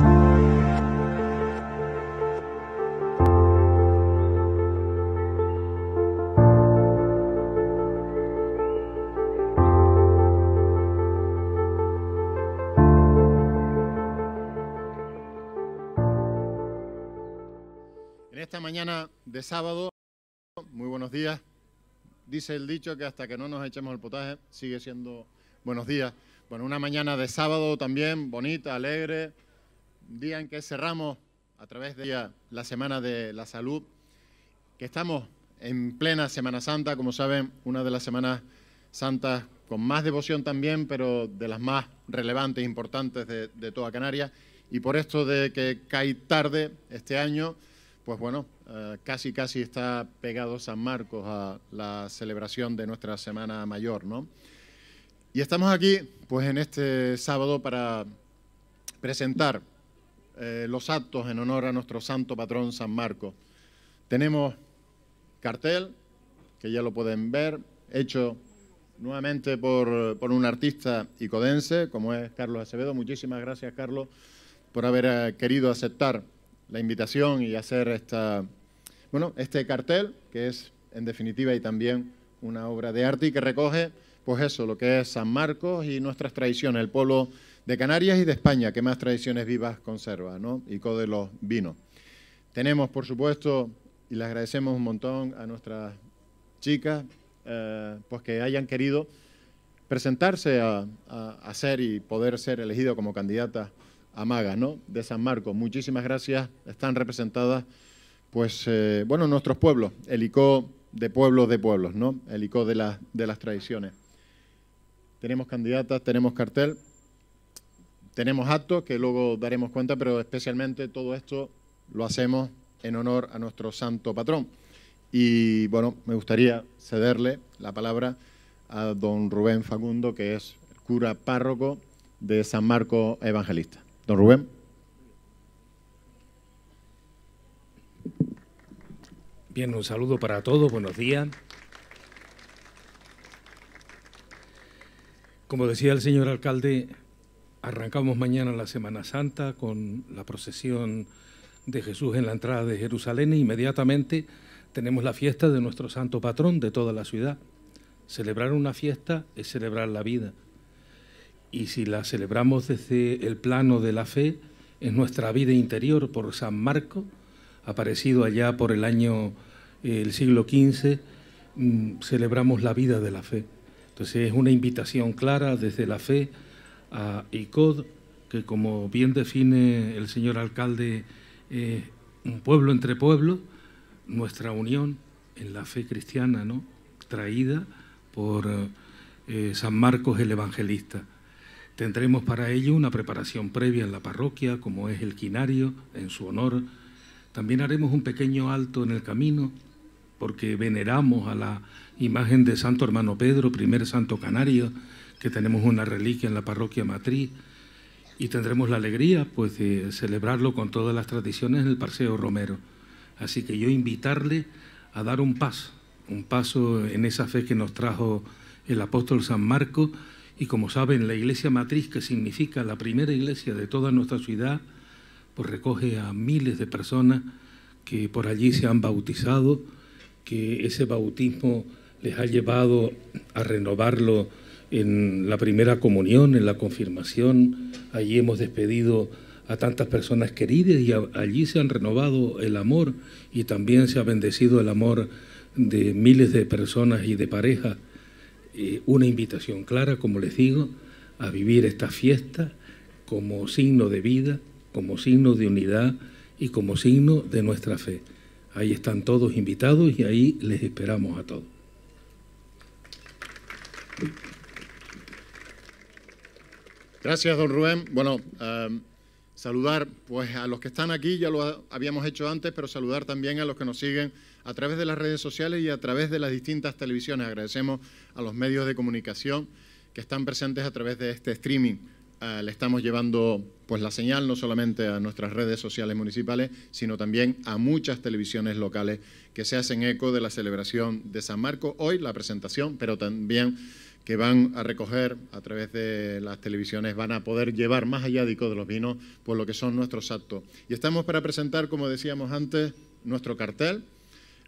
En esta mañana de sábado, muy buenos días. Dice el dicho que hasta que no nos echemos el potaje sigue siendo buenos días. Bueno, una mañana de sábado también, bonita, alegre, día en que cerramos a través de la Semana de la Salud, que estamos en plena Semana Santa, como saben, una de las Semanas Santas con más devoción también, pero de las más relevantes e importantes de, toda Canarias. Y por esto de que cae tarde este año, pues bueno, eh, casi casi está pegado San Marcos a la celebración de nuestra Semana Mayor, ¿no? Y estamos aquí, pues en este sábado para presentar eh, los actos en honor a nuestro santo patrón San Marco. Tenemos cartel, que ya lo pueden ver, hecho nuevamente por, un artista icodense como es Carlos Acevedo. Muchísimas gracias, Carlos, por haber eh, querido aceptar la invitación y hacer esta, bueno, este cartel, que es en definitiva y también una obra de arte y que recoge pues eso, lo que es San Marcos y nuestras tradiciones, el pueblo de Canarias y de España, que más tradiciones vivas conserva, ¿no? ICO de los vinos. Tenemos, por supuesto, y le agradecemos un montón a nuestras chicas, eh, pues que hayan querido presentarse a, a, ser y poder ser elegido como candidata a Maga, ¿no? De San Marcos. Muchísimas gracias. Están representadas, pues, eh, bueno, nuestros pueblos, el ICO de pueblos de pueblos, ¿no? El ICO de, las de las tradiciones tenemos candidatas, tenemos cartel, tenemos actos que luego daremos cuenta, pero especialmente todo esto lo hacemos en honor a nuestro santo patrón. Y bueno, me gustaría cederle la palabra a don Rubén Facundo, que es cura párroco de San Marco Evangelista. Don Rubén. Bien, un saludo para todos, buenos días. Como decía el señor alcalde, arrancamos mañana la Semana Santa con la procesión de Jesús en la entrada de Jerusalén e inmediatamente tenemos la fiesta de nuestro santo patrón de toda la ciudad. Celebrar una fiesta es celebrar la vida. Y si la celebramos desde el plano de la fe, en nuestra vida interior por San Marco, aparecido allá por el año, eh, el siglo XV, mm, celebramos la vida de la fe. Entonces es una invitación clara desde la fe a ICOD, que como bien define el señor alcalde, es eh, un pueblo entre pueblos, nuestra unión en la fe cristiana, ¿no? traída por eh, San Marcos el Evangelista. Tendremos para ello una preparación previa en la parroquia, como es el quinario, en su honor. También haremos un pequeño alto en el camino porque veneramos a la imagen de Santo Hermano Pedro, primer santo canario, que tenemos una reliquia en la parroquia matriz, y tendremos la alegría pues, de celebrarlo con todas las tradiciones del el Paseo Romero. Así que yo invitarle a dar un paso, un paso en esa fe que nos trajo el apóstol San Marco, y como saben, la iglesia matriz, que significa la primera iglesia de toda nuestra ciudad, pues recoge a miles de personas que por allí se han bautizado, que ese bautismo les ha llevado a renovarlo en la primera comunión, en la confirmación. Allí hemos despedido a tantas personas queridas y allí se han renovado el amor y también se ha bendecido el amor de miles de personas y de parejas. Eh, una invitación clara, como les digo, a vivir esta fiesta como signo de vida, como signo de unidad y como signo de nuestra fe. Ahí están todos invitados y ahí les esperamos a todos. Gracias, don Rubén. Bueno, eh, saludar pues a los que están aquí, ya lo habíamos hecho antes, pero saludar también a los que nos siguen a través de las redes sociales y a través de las distintas televisiones. Agradecemos a los medios de comunicación que están presentes a través de este streaming. Ah, le estamos llevando pues la señal no solamente a nuestras redes sociales municipales, sino también a muchas televisiones locales que se hacen eco de la celebración de San Marco hoy la presentación, pero también que van a recoger a través de las televisiones, van a poder llevar más allá de Ico de los Vinos por lo que son nuestros actos. Y estamos para presentar, como decíamos antes, nuestro cartel,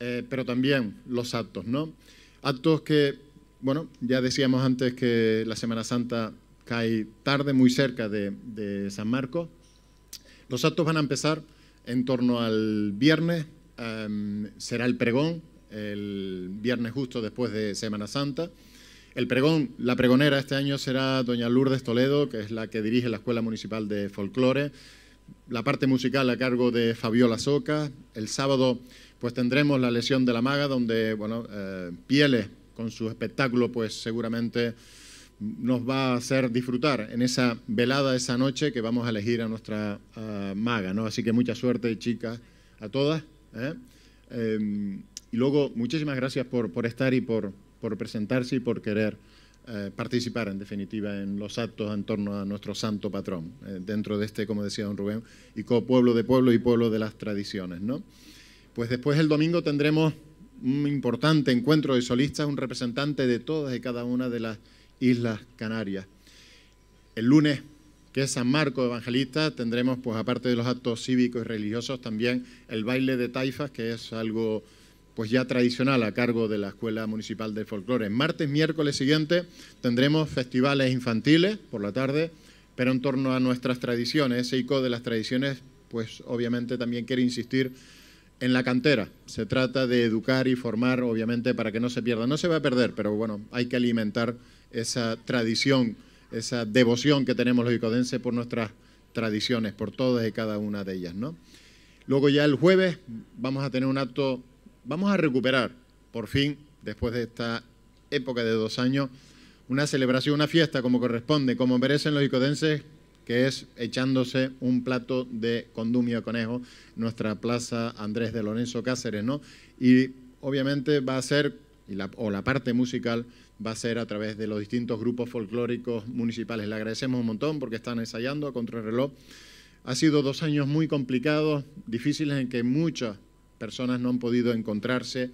eh, pero también los actos, ¿no? Actos que, bueno, ya decíamos antes que la Semana Santa cae tarde, muy cerca de, San Marcos. Los actos van a empezar en torno al viernes, em, será el pregón, el viernes justo después de Semana Santa. El pregón, la pregonera este año será doña Lourdes Toledo, que es la que dirige la Escuela Municipal de Folclore. La parte musical a cargo de Fabiola Soca. El sábado pues tendremos la lesión de la maga, donde bueno, eh, Pieles con su espectáculo pues seguramente nos va a hacer disfrutar en esa velada, esa noche que vamos a elegir a nuestra maga, ¿no? Así que mucha suerte, chicas, a todas. ¿eh? Em, y luego, muchísimas gracias por, por estar y por, por presentarse y por querer eh, participar, en definitiva, en los actos en torno a nuestro santo patrón, eh, dentro de este, como decía don Rubén, y como pueblo de pueblo y pueblo de las tradiciones, ¿no? Pues después el domingo tendremos un importante encuentro de solistas, un representante de todas y cada una de las Islas Canarias. El lunes, que es San Marco Evangelista, tendremos, pues aparte de los actos cívicos y religiosos, también el baile de taifas, que es algo pues ya tradicional a cargo de la Escuela Municipal de Folclore. Martes, miércoles siguiente tendremos festivales infantiles por la tarde, pero en torno a nuestras tradiciones, ese ICO de las tradiciones, pues obviamente también quiere insistir en la cantera. Se trata de educar y formar, obviamente, para que no se pierda. No se va a perder, pero bueno, hay que alimentar esa tradición, esa devoción que tenemos los icodenses por nuestras tradiciones, por todas y cada una de ellas. ¿no? Luego ya el jueves vamos a tener un acto, vamos a recuperar, por fin, después de esta época de dos años, una celebración, una fiesta como corresponde, como merecen los icodenses, que es echándose un plato de condumio de conejo, nuestra plaza Andrés de Lorenzo Cáceres, ¿no? Y obviamente va a ser, o la parte musical va a ser a través de los distintos grupos folclóricos municipales. Le agradecemos un montón porque están ensayando a contrarreloj. Ha sido dos años muy complicados, difíciles en que muchas personas no han podido encontrarse,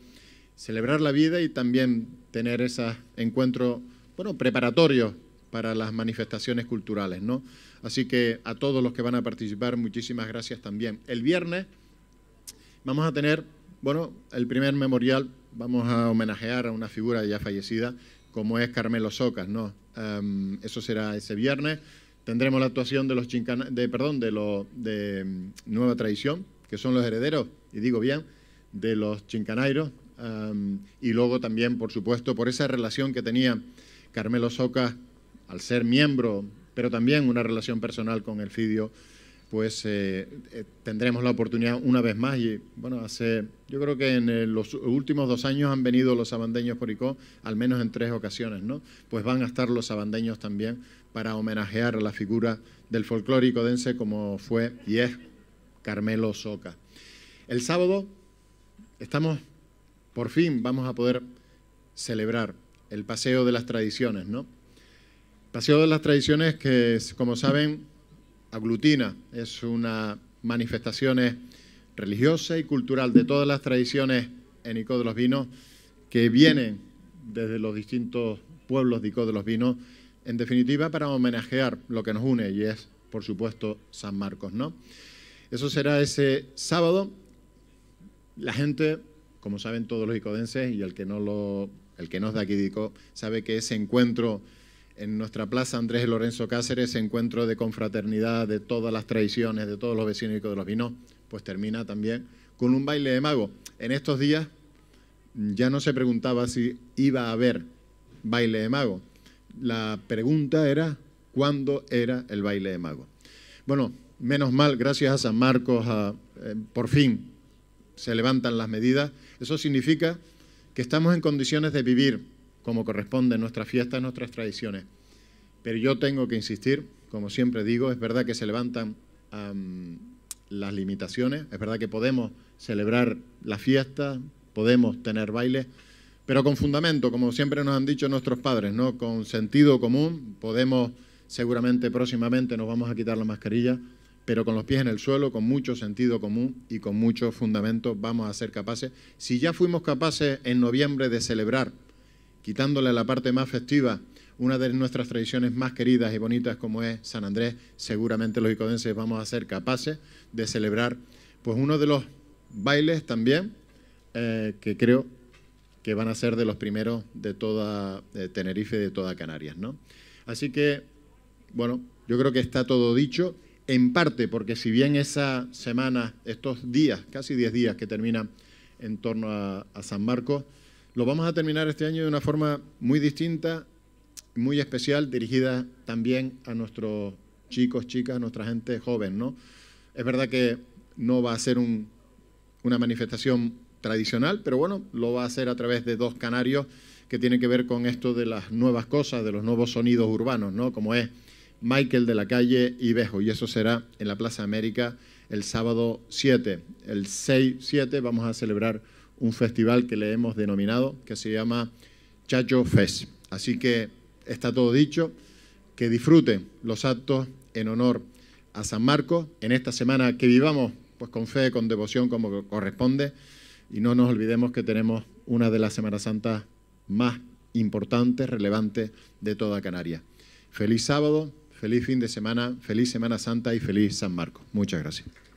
celebrar la vida y también tener ese encuentro bueno, preparatorio para las manifestaciones culturales. ¿no? Así que a todos los que van a participar, muchísimas gracias también. El viernes vamos a tener bueno, el primer memorial, vamos a homenajear a una figura ya fallecida como es Carmelo Socas, ¿no? Em, eso será ese viernes. Tendremos la actuación de los de, perdón, de los de em, Nueva Tradición, que son los herederos, y digo bien, de los chincanairos. Em, y luego también, por supuesto, por esa relación que tenía Carmelo Socas al ser miembro, pero también una relación personal con el Fidio pues eh, eh, tendremos la oportunidad una vez más. Y bueno, hace, yo creo que en eh, los últimos dos años han venido los sabandeños por ICO, al menos en tres ocasiones, ¿no? Pues van a estar los sabandeños también para homenajear a la figura del folclórico dense como fue y es Carmelo Soca. El sábado estamos, por fin vamos a poder celebrar el Paseo de las Tradiciones, ¿no? Paseo de las Tradiciones que, como saben, aglutina, es una manifestación religiosa y cultural de todas las tradiciones en Ico de los Vinos que vienen desde los distintos pueblos de Ico de los Vinos, en definitiva para homenajear lo que nos une y es, por supuesto, San Marcos, ¿no? Eso será ese sábado. La gente, como saben todos los icodenses y el que no lo, el que no es de aquí de Ico, sabe que ese encuentro en nuestra plaza Andrés Lorenzo Cáceres, encuentro de confraternidad de todas las tradiciones, de todos los vecinos y de los vinos, pues termina también con un baile de mago. En estos días ya no se preguntaba si iba a haber baile de mago. La pregunta era cuándo era el baile de mago. Bueno, menos mal, gracias a San Marcos, eh, por fin se levantan las medidas. Eso significa que estamos en condiciones de vivir como corresponde, nuestras fiestas, nuestras tradiciones. Pero yo tengo que insistir, como siempre digo, es verdad que se levantan las limitaciones, es verdad que podemos celebrar la fiesta, podemos tener bailes, pero con fundamento, como siempre nos han dicho nuestros padres, ¿no? con sentido común, podemos, seguramente próximamente nos vamos a quitar la mascarilla, pero con los pies en el suelo, con mucho sentido común y con mucho fundamento vamos a ser capaces. Si ya fuimos capaces en noviembre de celebrar quitándole la parte más festiva, una de nuestras tradiciones más queridas y bonitas como es San Andrés, seguramente los icodenses vamos a ser capaces de celebrar pues uno de los bailes también eh, que creo que van a ser de los primeros de toda Tenerife y de toda Canarias. ¿no? Así que, bueno, yo creo que está todo dicho, en parte porque si bien esa semana, estos días, casi 10 días que terminan en torno a, a San Marcos, lo vamos a terminar este año de una forma muy distinta, muy especial, dirigida también a nuestros chicos, chicas, nuestra gente joven. ¿no? Es verdad que no va a ser una manifestación tradicional, pero bueno, lo va a hacer a través de dos canarios que tienen que ver con esto de las nuevas cosas, de los nuevos sonidos urbanos, ¿no? como es Michael de la calle y Bejo, y eso será en la Plaza América el sábado 7. El 6-7 vamos a celebrar un festival que le hemos denominado, que se llama Chacho Fest. Así que está todo dicho, que disfruten los actos en honor a San Marcos, en esta semana que vivamos pues con fe, con devoción, como corresponde, y no nos olvidemos que tenemos una de las Semanas Santas más importantes, relevantes de toda Canaria. Feliz sábado, feliz fin de semana, feliz Semana Santa y feliz San Marcos. Muchas gracias.